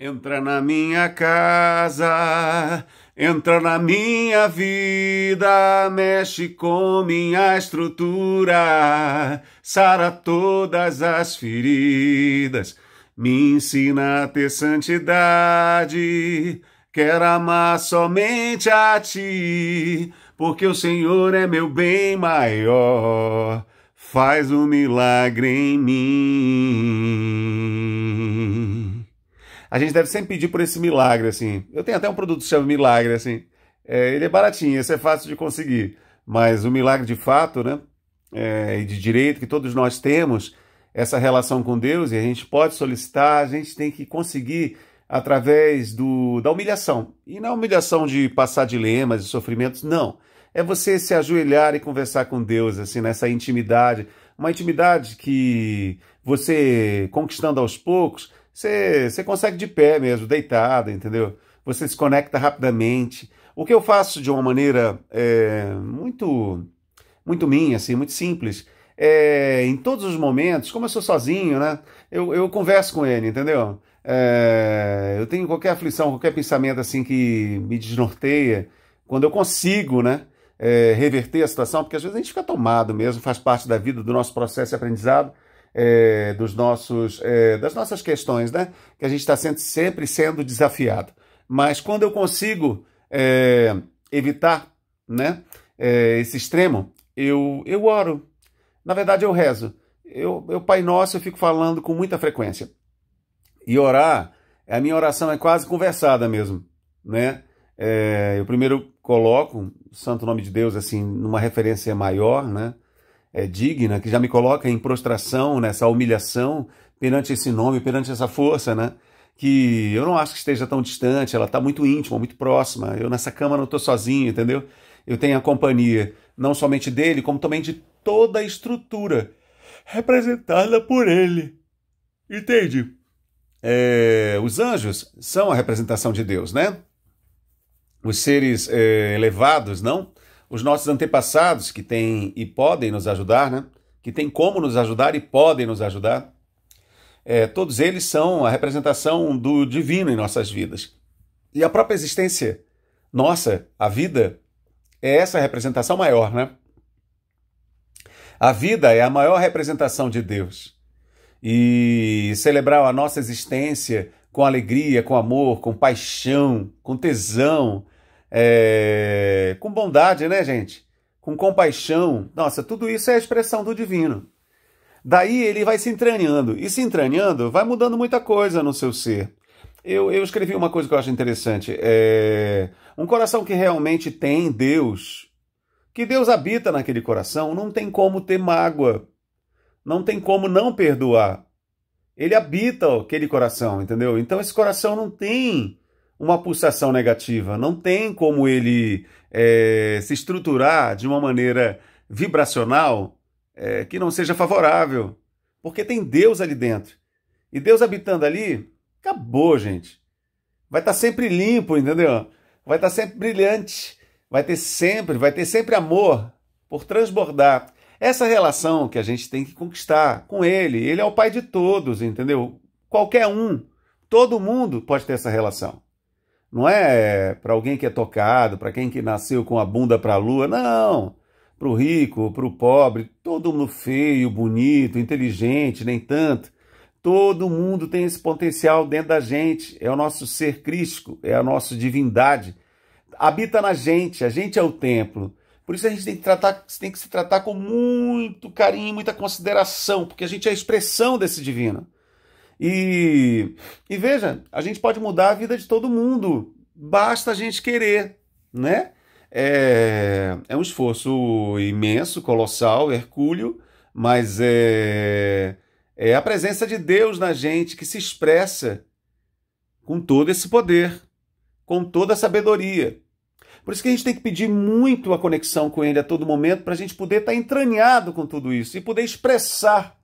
Entra na minha casa, entra na minha vida, mexe com minha estrutura, sara todas as feridas, me ensina a ter santidade. Quero amar somente a ti, porque o Senhor é meu bem maior. Faz um milagre em mim a gente deve sempre pedir por esse milagre, assim. Eu tenho até um produto que chama Milagre, assim. É, ele é baratinho, esse é fácil de conseguir. Mas o milagre de fato, né? É, e de direito que todos nós temos, essa relação com Deus, e a gente pode solicitar, a gente tem que conseguir através do, da humilhação. E não é humilhação de passar dilemas e sofrimentos, não. É você se ajoelhar e conversar com Deus, assim, nessa intimidade. Uma intimidade que você, conquistando aos poucos, você, consegue de pé mesmo, deitado, entendeu? Você se conecta rapidamente. O que eu faço de uma maneira é, muito, muito minha, assim, muito simples, é, em todos os momentos, como eu sou sozinho, né? Eu, eu converso com ele, entendeu? É, eu tenho qualquer aflição, qualquer pensamento assim que me desnorteia, quando eu consigo, né? É, reverter a situação, porque às vezes a gente fica tomado mesmo, faz parte da vida, do nosso processo de aprendizado, é, dos nossos, é, das nossas questões, né? Que a gente está sempre sendo desafiado. Mas quando eu consigo é, evitar, né? É, esse extremo, eu, eu oro. Na verdade, eu rezo. Eu, eu, Pai Nosso, eu fico falando com muita frequência. E orar, a minha oração é quase conversada mesmo, né? É, eu primeiro coloco o santo nome de Deus, assim, numa referência maior, né? é, digna, que já me coloca em prostração, nessa humilhação perante esse nome, perante essa força, né? Que eu não acho que esteja tão distante, ela está muito íntima, muito próxima. Eu nessa cama não estou sozinho, entendeu? Eu tenho a companhia não somente dele, como também de toda a estrutura representada por ele. Entende? É, os anjos são a representação de Deus, né? Os seres é, elevados, não? os nossos antepassados que têm e podem nos ajudar, né? que têm como nos ajudar e podem nos ajudar, é, todos eles são a representação do divino em nossas vidas. E a própria existência nossa, a vida, é essa representação maior, né? A vida é a maior representação de Deus. E celebrar a nossa existência com alegria, com amor, com paixão, com tesão, é, com bondade, né, gente? Com compaixão. Nossa, tudo isso é a expressão do divino. Daí ele vai se entranhando, e se entranhando vai mudando muita coisa no seu ser. Eu, eu escrevi uma coisa que eu acho interessante. É, um coração que realmente tem Deus, que Deus habita naquele coração, não tem como ter mágoa, não tem como não perdoar. Ele habita aquele coração, entendeu? Então esse coração não tem uma pulsação negativa, não tem como ele é, se estruturar de uma maneira vibracional é, que não seja favorável, porque tem Deus ali dentro. E Deus habitando ali, acabou, gente. Vai estar tá sempre limpo, entendeu? Vai estar tá sempre brilhante, vai ter sempre, vai ter sempre amor por transbordar. Essa relação que a gente tem que conquistar com ele, ele é o pai de todos, entendeu? Qualquer um, todo mundo pode ter essa relação. Não é para alguém que é tocado, para quem que nasceu com a bunda para a lua, não. Para o rico, para o pobre, todo mundo feio, bonito, inteligente, nem tanto. Todo mundo tem esse potencial dentro da gente, é o nosso ser crístico, é a nossa divindade. Habita na gente, a gente é o templo. Por isso a gente tem que, tratar, tem que se tratar com muito carinho, muita consideração, porque a gente é a expressão desse divino. E, e veja, a gente pode mudar a vida de todo mundo, basta a gente querer, né? É, é um esforço imenso, colossal, hercúleo, mas é, é a presença de Deus na gente que se expressa com todo esse poder, com toda a sabedoria. Por isso que a gente tem que pedir muito a conexão com Ele a todo momento, para a gente poder estar tá entranhado com tudo isso e poder expressar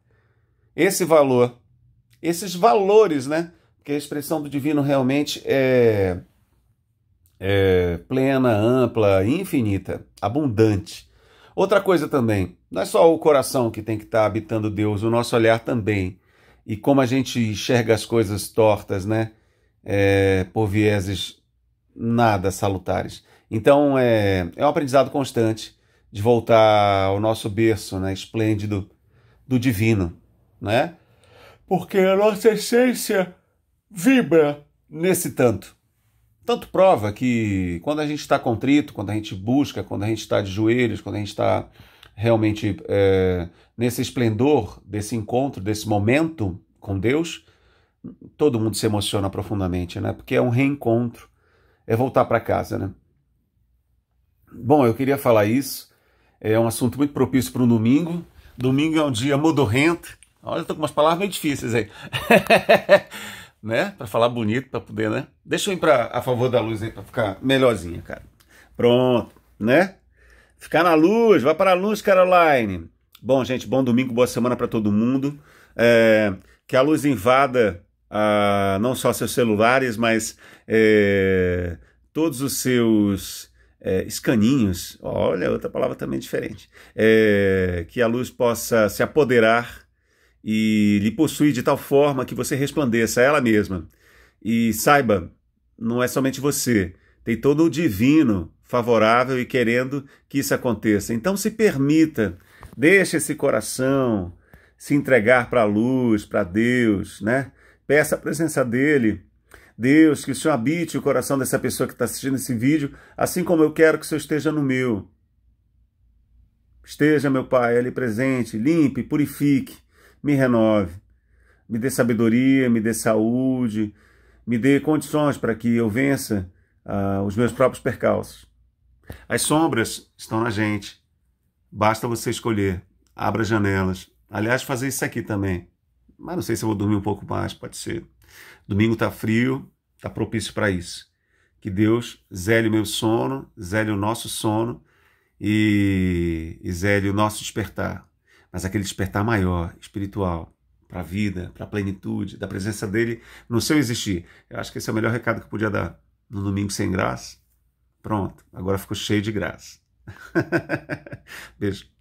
esse valor esses valores, né? Que a expressão do divino realmente é, é plena, ampla, infinita, abundante. Outra coisa também, não é só o coração que tem que estar habitando Deus, o nosso olhar também. E como a gente enxerga as coisas tortas, né? É, por vieses nada salutares. Então é, é um aprendizado constante de voltar ao nosso berço, né? Esplêndido do divino, né? porque a nossa essência vibra nesse tanto. Tanto prova que quando a gente está contrito, quando a gente busca, quando a gente está de joelhos, quando a gente está realmente é, nesse esplendor desse encontro, desse momento com Deus, todo mundo se emociona profundamente, né? Porque é um reencontro, é voltar para casa, né? Bom, eu queria falar isso. É um assunto muito propício para o domingo. Domingo é um dia modorrento, Olha, tô com umas palavras meio difíceis aí. né? Para falar bonito, para poder, né? Deixa eu ir para a favor da luz aí para ficar melhorzinha, cara. Pronto, né? Ficar na luz, vai para a luz, Caroline. Bom, gente, bom domingo, boa semana para todo mundo. É, que a luz invada ah, não só seus celulares, mas é, todos os seus é, escaninhos. Olha, outra palavra também diferente. É, que a luz possa se apoderar e lhe possui de tal forma que você resplandeça ela mesma. E saiba, não é somente você, tem todo o divino favorável e querendo que isso aconteça. Então se permita, deixe esse coração se entregar para a luz, para Deus, né? Peça a presença dele. Deus, que o Senhor habite o coração dessa pessoa que está assistindo esse vídeo, assim como eu quero que o Senhor esteja no meu. Esteja, meu Pai, ali presente, limpe, purifique me renove, me dê sabedoria, me dê saúde, me dê condições para que eu vença uh, os meus próprios percalços. As sombras estão na gente. Basta você escolher. Abra janelas. Aliás, fazer isso aqui também. Mas não sei se eu vou dormir um pouco mais, pode ser. Domingo está frio, está propício para isso. Que Deus zele o meu sono, zele o nosso sono e, e zele o nosso despertar mas aquele despertar maior, espiritual, para a vida, para a plenitude, da presença dele no seu existir. Eu acho que esse é o melhor recado que eu podia dar. No domingo sem graça, pronto, agora ficou cheio de graça. Beijo.